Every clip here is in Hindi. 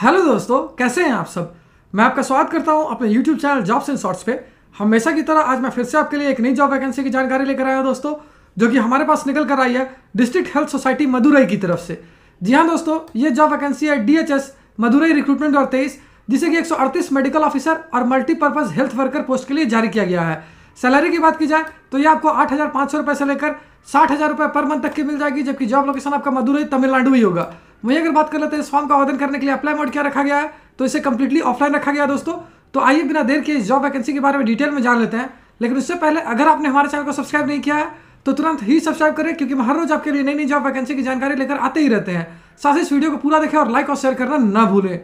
हेलो दोस्तों कैसे हैं आप सब मैं आपका स्वागत करता हूं अपने YouTube channel jobs and shorts पे हमेशा की तरह आज मैं फिर से आपके लिए एक नई जॉब वैकेंसी की जानकारी लेकर आया हूं दोस्तों जो कि हमारे पास निकल कर आई है डिस्ट्रिक्ट हेल्थ सोसाइटी मदुरई की तरफ से जी हाँ दोस्तों ये जॉब वैकेंसी है डी मदुरई रिक्रूटमेंट दो तेईस जिसे कि एक मेडिकल ऑफिसर और मल्टीपर्पज़ हेल्थ वर्कर पोस्ट के लिए जारी किया गया है सैलरी की बात की जाए तो ये आपको आठ से लेकर साठ हज़ार रुपये पर मंथ तक की मिल जाएगी जबकि जॉब लोकेशन आपका मदुरई तमिलनाडु ही होगा वहीं अगर बात कर लेते हैं इस फॉर्म का आवेदन करने के लिए अप्लाई मोड क्या रखा गया है तो इसे कंप्लीटली ऑफलाइन रखा गया है दोस्तों तो आइए बिना देर के इस जॉब वैकेंसी के बारे में डिटेल में जान लेते हैं लेकिन उससे पहले अगर आपने हमारे चैनल को सब्सक्राइब नहीं किया है तो तुरंत ही सब्सक्राइब करें क्योंकि हम हर रोज आपके लिए नई नई जॉब वैकेंसी की जानकारी लेकर आते ही रहते हैं साथ ही इस वीडियो को पूरा देखें और लाइक और शेयर करना ना भूलें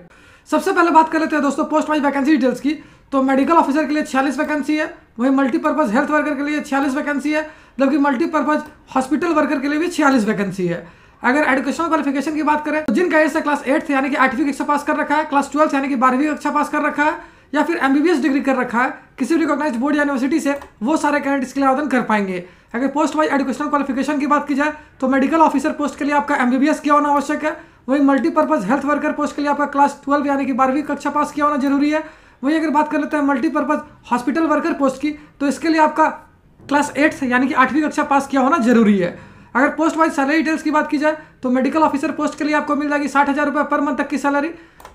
सबसे पहले बात कर लेते हैं दोस्तों पोस्ट वाइज वैकेंसी डिटेल्स की तो मेडिकल ऑफिसर के लिए छियालीस वैकेंसी है वहीं मल्टीपर्पज़ हेल्थ वर्कर के लिए छियालीस वैकेंसी है जबकि मल्टीपर्पज़ हॉस्पिटल वर्कर के लिए भी छियालीस वैकेंसी है अगर एडुकेशन क्वालिफिकेशन की बात करें तो जिन गाइड से क्लास से यानी कि आठवीं कक्षा पास कर रखा है क्लास ट्वेल्थ यानी कि बारहवीं कक्षा पास कर रखा है या फिर एम डिग्री कर रखा है किसी भी रिकॉग्नाइज बोर्ड यूनिवर्सिटी से वो सारे कैंडिडेट्स के लिए आवेदन कर पाएंगे अगर पोस्ट वाइज एडुकेशनल क्वालिफिकेशन की बात की जाए तो मेडिकल ऑफिसर पोस्ट के लिए आपका एम किया होना आवश्यक है वहीं मल्टीपर्पज़ हेल्थ वर्कर पोस्ट के लिए आपका क्लास ट्वेल्व यानी कि बारहवीं कक्षा पास किया होना जरूरी है वहीं अगर बात कर लेते हैं मल्टीपर्पज़ हॉस्पिटल वर्कर पोस्ट की तो इसके लिए आपका क्लास एट यानी कि आठवीं कक्षा पास किया होना जरूरी है अगर पोस्ट वाइज सैलरी डिटेल्स की बात की जाए तो मेडिकल ऑफिसर पोस्ट के लिए आपको मिल जाएगी साठ हज़ार रुपये पर मंथ तक की सैलरी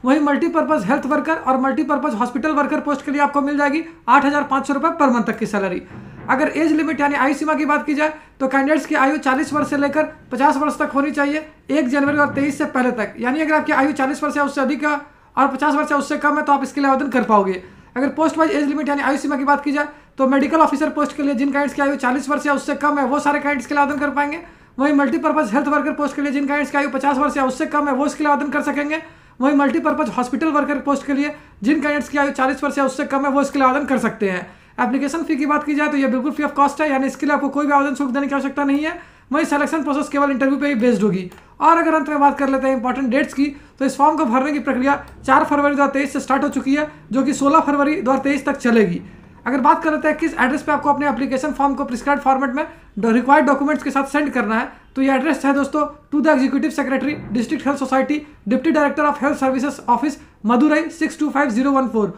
वहीं मल्टीपर्पज़ हेल्थ वर्कर और मल्टीपर्पज़ हॉस्पिटल वर्कर पोस्ट के लिए आपको मिल जाएगी आठ हज़ार पाँच सौ रुपये पर मंथ तक की सैलरी अगर एज लिमिट यानी आयु सीमा की बात की जाए तो कैंडिडेट्स की आयु 40 वर्ष से लेकर 50 वर्ष तक होनी चाहिए एक जनवरी और 23 से पहले तक यानी अगर आपकी आयु 40 वर्ष या उससे अधिक और पचास वर्ष या उससे कम है तो आप इसके लिए आवेदन कर पाओगे अगर पोस्ट वाइज एज लिमिट यानी आयु सीमा की बात की जाए तो मेडिकल ऑफिसर पोस्ट के लिए जिन कैंड्स की आयु चालीस वर्ष या उससे कम है वो सारे कैंडिडेट्स के लिए आवेदन कर पाएंगे वहीं मल्टीपर्पज हेल्थ वर्कर पोस्ट के लिए जिन कैंड्स की आयु पचास वर्ष या उससे कम है वो इसके लिए आवेदन कर सकेंगे वहीं मल्टीपर्पज हॉस्पिटल वर्कर पोस्ट के लिए जिन कैंडिडेट्स की आयु चालीस वर्ष या उससे कम है वो इसके लिए आवेदन कर सकते हैं एप्लीकेशन फी की बात की जाए तो ये बिल्कुल फ्री ऑफ कॉस्ट है यानी इसके लिए आपको कोई भी आवेदन शुल्क देने की आवश्यकता नहीं है वहीं सिलेक्शन प्रोसेस केवल इंटरव्यू पे ही बेस्ड होगी और अगर अंत में बात कर लेते हैं इंपॉर्टेंट डेट्स की तो इस फॉर्म को भरने की प्रक्रिया चार फरवरी दो से स्टार्ट हो चुकी है जो कि सोलह फरवरी दो तक चलेगी अगर बात कर लेते हैं तो किस एड्रेस पे आपको अपने एप्लीकेशन फॉर्म को प्रिस्क्राइब फॉर्मेट में रिक्वायर्ड डॉक्यूमेंट्स के साथ सेंड करना है तो ये एड्रेस है दोस्तों to the executive secretary district health society deputy director of health services office Madurai six two five zero one four